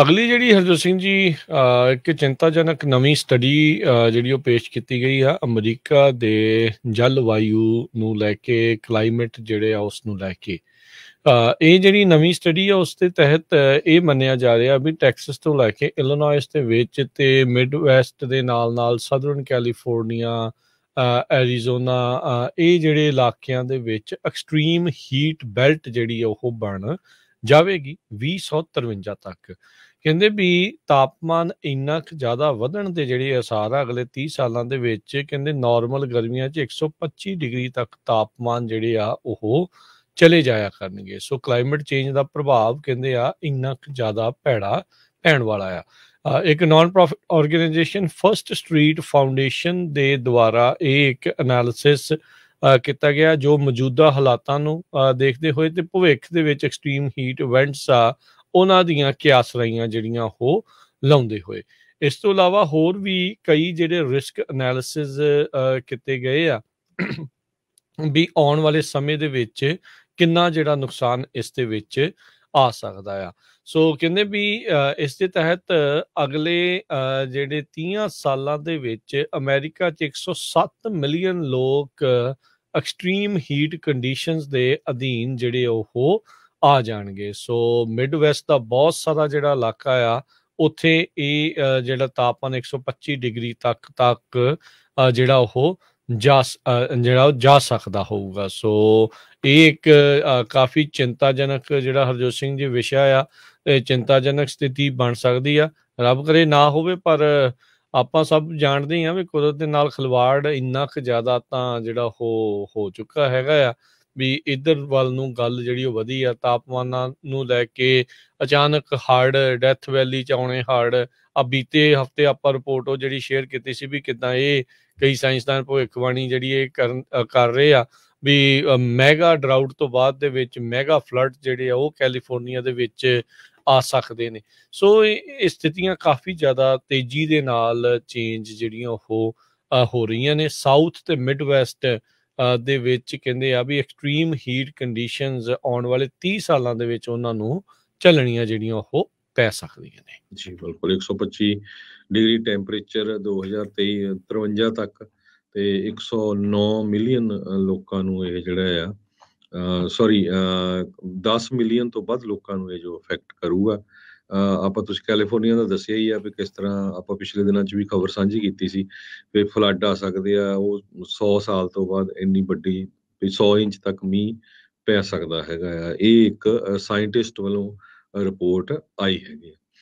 ਅਗਲੀ ਜਿਹੜੀ ਹਰਜੋਤ ਸਿੰਘ ਜੀ ਇੱਕ ਚਿੰਤਾਜਨਕ ਨਵੀਂ ਸਟੱਡੀ ਜਿਹੜੀ ਉਹ ਪੇਸ਼ ਕੀਤੀ ਗਈ ਆ ਅਮਰੀਕਾ ਦੇ ਜਲਵਾਯੂ ਨੂੰ ਲੈ ਕੇ ਕਲਾਈਮੇਟ ਜਿਹੜੇ ਆ ਉਸ ਨੂੰ ਲੈ ਕੇ ਇਹ ਜਿਹੜੀ ਨਵੀਂ ਸਟੱਡੀ ਆ ਉਸ ਦੇ ਤਹਿਤ ਇਹ ਮੰਨਿਆ ਜਾ ਰਿਹਾ ਵੀ ਟੈਕਸਸ ਤੋਂ ਲੈ ਕੇ ਇਲਿਨੋਇਸ ਦੇ ਵਿੱਚ ਤੇ ਮਿਡ ਵੈਸਟ ਦੇ ਨਾਲ-ਨਾਲ ਸਦਰਨ ਕੈਲੀਫੋਰਨੀਆ ਅਰੀਜ਼ੋਨਾ ਇਹ ਜਿਹੜੇ ਇਲਾਕਿਆਂ ਦੇ ਵਿੱਚ ਐਕਸਟ੍ਰੀਮ ਹੀਟ ਬੈਲਟ ਜਿਹੜੀ ਆ ਉਹ ਬਣ ਜਾਵੇਗੀ 2053 ਤੱਕ ਕਹਿੰਦੇ ਵੀ ਤਾਪਮਾਨ ਇੰਨਾ ਕੁ ਜ਼ਿਆਦਾ ਵਧਣ ਦੇ ਜਿਹੜੇ ਅਸਾਰ ਆ ਅਗਲੇ 30 ਸਾਲਾਂ ਦੇ ਵਿੱਚ ਕਹਿੰਦੇ ਨਾਰਮਲ ਗਰਮੀਆਂ 'ਚ 125 ਡਿਗਰੀ ਤੱਕ ਤਾਪਮਾਨ ਜਿਹੜੇ ਆ ਉਹ ਚਲੇ ਜਾਇਆ ਕਰਨਗੇ ਸੋ ਕਲਾਈਮੇਟ ਚੇਂਜ ਦਾ ਪ੍ਰਭਾਵ ਕਹਿੰਦੇ ਆ ਇੰਨਾ ਕੁ ਜ਼ਿਆਦਾ ਭੈੜਾ ਪੈਣ ਵਾਲਾ ਆ ਇੱਕ non profit organisation First Street Foundation ਦੇ ਦੁਆਰਾ ਇਹ ਇੱਕ ਐਨਾਲਿਸਿਸ ਕੀਤਾ ਗਿਆ ਜੋ ਮੌਜੂਦਾ ਹਾਲਾਤਾਂ ਨੂੰ ਦੇਖਦੇ ਹੋਏ ਤੇ ਭਵਿੱਖ ਦੇ ਵਿੱਚ ਐਕਸਟ੍ਰੀਮ ਹੀਟ ਇਵੈਂਟਸ ਆ ਉਹਨਾਂ ਦੀਆਂ ਕਿਆਸ ਰਹੀਆਂ ਜਿਹੜੀਆਂ ਉਹ ਲਾਉਂਦੇ ਹੋਏ ਇਸ ਤੋਂ ਇਲਾਵਾ ਹੋਰ ਵੀ ਕਈ ਜਿਹੜੇ ਰਿਸਕ ਅਨਾਲਿਸਿਸ ਕੀਤੇ ਗਏ ਆ ਵੀ ਆਉਣ ਵਾਲੇ ਸਮੇਂ ਦੇ ਵਿੱਚ ਕਿੰਨਾ ਜਿਹੜਾ ਨੁਕਸਾਨ ਇਸ ਦੇ ਵਿੱਚ ਆ ਸਕਦਾ ਆ ਸੋ ਕਹਿੰਦੇ ਵੀ ਇਸ ਦੇ ਤਹਿਤ ਅਗਲੇ ਜਿਹੜੇ 30 ਸਾਲਾਂ ਦੇ ਵਿੱਚ ਅਮਰੀਕਾ 'ਚ 107 ਮਿਲੀਅਨ ਲੋਕ ਐਕਸਟ੍ਰੀਮ ਹੀਟ ਕੰਡੀਸ਼ਨਸ ਦੇ ਅਧੀਨ ਜਿਹੜੇ ਉਹ ਆ ਜਾਣਗੇ ਸੋ ਮਿਡ ਵੈਸਟ ਦਾ ਬਹੁਤ ਸਾਰਾ ਜਿਹੜਾ ਇਲਾਕਾ ਆ ਉੱਥੇ ਇਹ ਜਿਹੜਾ ਤਾਪਮਾਨ 125 ਡਿਗਰੀ ਤੱਕ ਤੱਕ ਜਿਹੜਾ ਉਹ ਜਾ ਜਿਹੜਾ ਜਾ ਸਕਦਾ ਹੋਊਗਾ ਸੋ ਇਹ ਇੱਕ ਕਾਫੀ ਚਿੰਤਾਜਨਕ ਜਿਹੜਾ ਹਰਜੋਤ ਸਿੰਘ ਜੀ ਵਿਸ਼ਾ ਆ ਇਹ ਚਿੰਤਾਜਨਕ ਸਥਿਤੀ ਬਣ ਸਕਦੀ ਆ ਰੱਬ ਕਰੇ ਨਾ ਹੋਵੇ ਪਰ ਆਪਾਂ ਸਭ ਜਾਣਦੇ ਹਾਂ ਵੀ ਕੁਦਰਤ ਦੇ ਨਾਲ ਖਲਵਾੜ ਇੰਨਾ ਕੁ ਜ਼ਿਆਦਾ ਤਾਂ ਜਿਹੜਾ ਹੋ ਹੋ ਚੁੱਕਾ ਹੈਗਾ ਆ ਵੀ ਇਧਰ ਵੱਲ ਨੂੰ ਗੱਲ ਜਿਹੜੀ ਉਹ ਵਧੀ ਆ ਤਾਪਮਾਨਾਂ ਨੂੰ ਲੈ ਕੇ ਅਚਾਨਕ ਹਾਰਡ ਡੈਥ ਵੈਲੀ ਚ ਆਉਣੇ ਹਾਰਡ ਆ ਬੀਤੇ ਹਫਤੇ ਆਪਾਂ ਰਿਪੋਰਟ ਉਹ ਜਿਹੜੀ ਸ਼ੇਅਰ ਕੀਤੀ ਸੀ ਵੀ ਕਿਦਾਂ ਇਹ ਕਈ ਸਾਇੰਸਦਾਨ ਭਵਿੱਖਬਾਣੀ ਜਿਹੜੀ ਇਹ ਕਰ ਰਹੇ ਆ ਵੀ ਮੈਗਾ ਡਰਾਊਟ ਤੋਂ ਬਾਅਦ ਦੇ ਵਿੱਚ ਮੈਗਾ ਫਲੱਡ ਜਿਹੜੇ ਆ ਉਹ ਕੈਲੀਫੋਰਨੀਆ ਦੇ ਵਿੱਚ ਆ ਸਕਦੇ ਨੇ ਸੋ ਇਹ ਸਥਿਤੀਆਂ ਕਾਫੀ ਜ਼ਿਆਦਾ ਤੇਜ਼ੀ ਦੇ ਨਾਲ ਚੇਂਜ ਜਿਹੜੀਆਂ ਉਹ ਹੋ ਰਹੀਆਂ ਨੇ ਸਾਊਥ ਤੇ ਮਿਡ ਵੈਸਟ ਦੇ ਵਿੱਚ ਕਹਿੰਦੇ ਆ ਵੀ ਐਕਸਟ੍ਰੀਮ ਹੀਟ ਕੰਡੀਸ਼ਨਸ ਆਉਣ ਵਾਲੇ 30 ਸਾਲਾਂ ਦੇ ਵਿੱਚ ਉਹਨਾਂ ਨੂੰ ਚੱਲਣੀਆਂ ਜਿਹੜੀਆਂ ਉਹ ਪੈ ਸਕਦੀਆਂ ਨੇ ਜੀ ਬਿਲਕੁਲ 125 ਡਿਗਰੀ ਟੈਂਪਰੇਚਰ 2023 53 ਤੱਕ ਤੇ 109 ਮਿਲੀਅਨ ਲੋਕਾਂ ਨੂੰ ਇਹ ਜਿਹੜਾ ਆ ਸੌਰੀ 10 ਮਿਲੀਅਨ ਤੋਂ ਵੱਧ ਲੋਕਾਂ ਨੂੰ ਇਹ ਜੋ ਅਫੈਕਟ ਕਰੂਗਾ ਆਪਾਂ ਤੁਸੀਂ ਕੈਲੀਫੋਰਨੀਆ ਦਾ ਦੱਸਿਆ ਹੀ ਆ ਵੀ ਕਿਸ ਤਰ੍ਹਾਂ ਆਪਾਂ ਪਿਛਲੇ ਦਿਨਾਂ 'ਚ ਵੀ ਖਬਰ ਸਾਂਝੀ ਕੀਤੀ ਸੀ ਵੀ ਫਲੱਡ ਆ ਸਕਦੇ ਆ ਉਹ 100 ਸਾਲ ਤੋਂ ਬਾਅਦ ਇੰਨੀ ਵੱਡੀ ਵੀ 100 ਇੰਚ ਤੱਕ ਮੀਂਹ ਪੈ ਸਕਦਾ ਹੈਗਾ ਇਹ ਇੱਕ ਸਾਇੰਟਿਸਟ ਵੱਲੋਂ ਰਿਪੋਰਟ ਆਈ ਹੈਗੀ